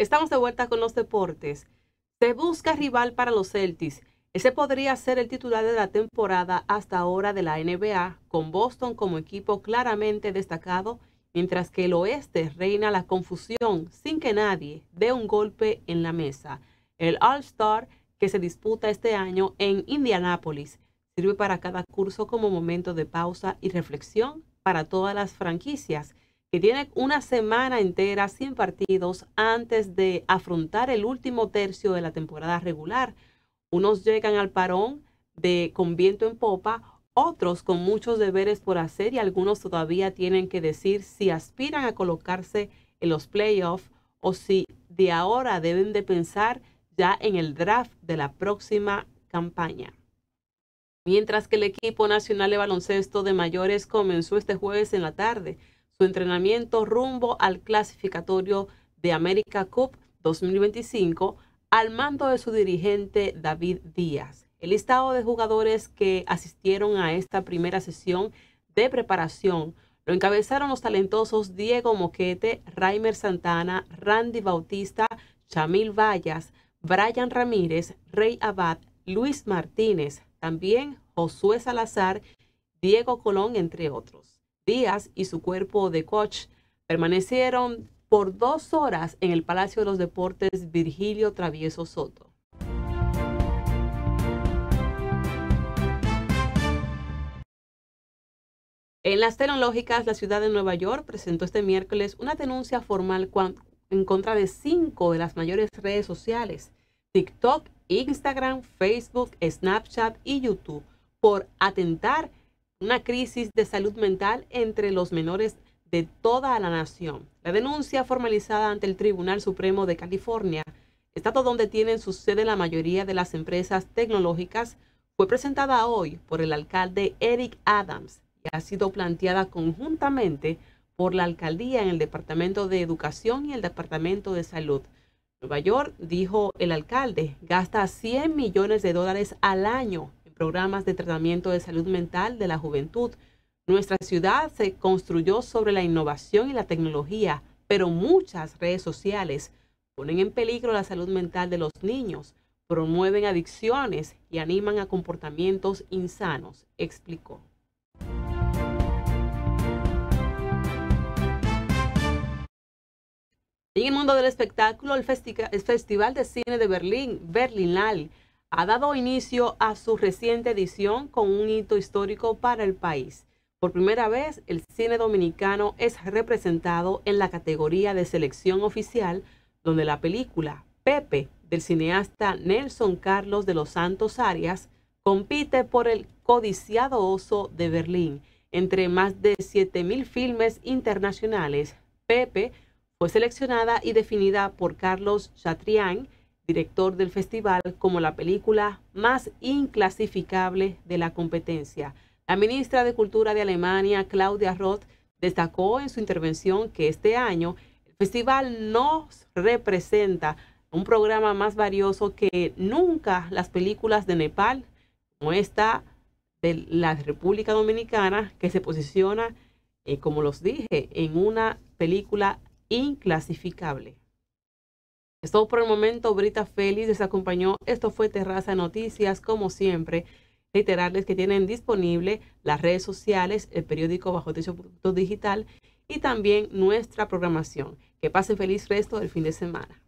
Estamos de vuelta con los deportes. Se busca rival para los Celtics. Ese podría ser el titular de la temporada hasta ahora de la NBA, con Boston como equipo claramente destacado, mientras que el oeste reina la confusión sin que nadie dé un golpe en la mesa. El All-Star que se disputa este año en Indianápolis sirve para cada curso como momento de pausa y reflexión para todas las franquicias que tiene una semana entera sin partidos antes de afrontar el último tercio de la temporada regular. Unos llegan al parón de con viento en popa, otros con muchos deberes por hacer y algunos todavía tienen que decir si aspiran a colocarse en los playoffs o si de ahora deben de pensar ya en el draft de la próxima campaña. Mientras que el equipo nacional de baloncesto de mayores comenzó este jueves en la tarde su entrenamiento rumbo al clasificatorio de América Cup 2025 al mando de su dirigente David Díaz. El listado de jugadores que asistieron a esta primera sesión de preparación lo encabezaron los talentosos Diego Moquete, Raimer Santana, Randy Bautista, Chamil Vallas, Brian Ramírez, Rey Abad, Luis Martínez, también Josué Salazar, Diego Colón, entre otros y su cuerpo de coach permanecieron por dos horas en el Palacio de los Deportes Virgilio Travieso Soto. En las tecnológicas, la ciudad de Nueva York presentó este miércoles una denuncia formal en contra de cinco de las mayores redes sociales, TikTok, Instagram, Facebook, Snapchat y YouTube, por atentar una crisis de salud mental entre los menores de toda la nación. La denuncia formalizada ante el Tribunal Supremo de California, estado donde tienen su sede la mayoría de las empresas tecnológicas, fue presentada hoy por el alcalde Eric Adams y ha sido planteada conjuntamente por la alcaldía en el Departamento de Educación y el Departamento de Salud. Nueva York, dijo el alcalde, gasta 100 millones de dólares al año programas de tratamiento de salud mental de la juventud. Nuestra ciudad se construyó sobre la innovación y la tecnología, pero muchas redes sociales ponen en peligro la salud mental de los niños, promueven adicciones y animan a comportamientos insanos, explicó. En el mundo del espectáculo, el, Festival de Cine de Berlín, Berlinal, ha dado inicio a su reciente edición con un hito histórico para el país. Por primera vez, el cine dominicano es representado en la categoría de selección oficial, donde la película Pepe del cineasta Nelson Carlos de los Santos Arias compite por el codiciado oso de Berlín. Entre más de 7.000 filmes internacionales, Pepe fue seleccionada y definida por Carlos Chatrián, director del festival como la película más inclasificable de la competencia. La ministra de Cultura de Alemania, Claudia Roth, destacó en su intervención que este año el festival nos representa un programa más valioso que nunca las películas de Nepal, como esta de la República Dominicana, que se posiciona, eh, como los dije, en una película inclasificable. Esto por el momento. Brita Félix les acompañó. Esto fue Terraza Noticias, como siempre. Reiterarles que tienen disponible las redes sociales, el periódico Bajo Techo Digital y también nuestra programación. Que pasen feliz resto del fin de semana.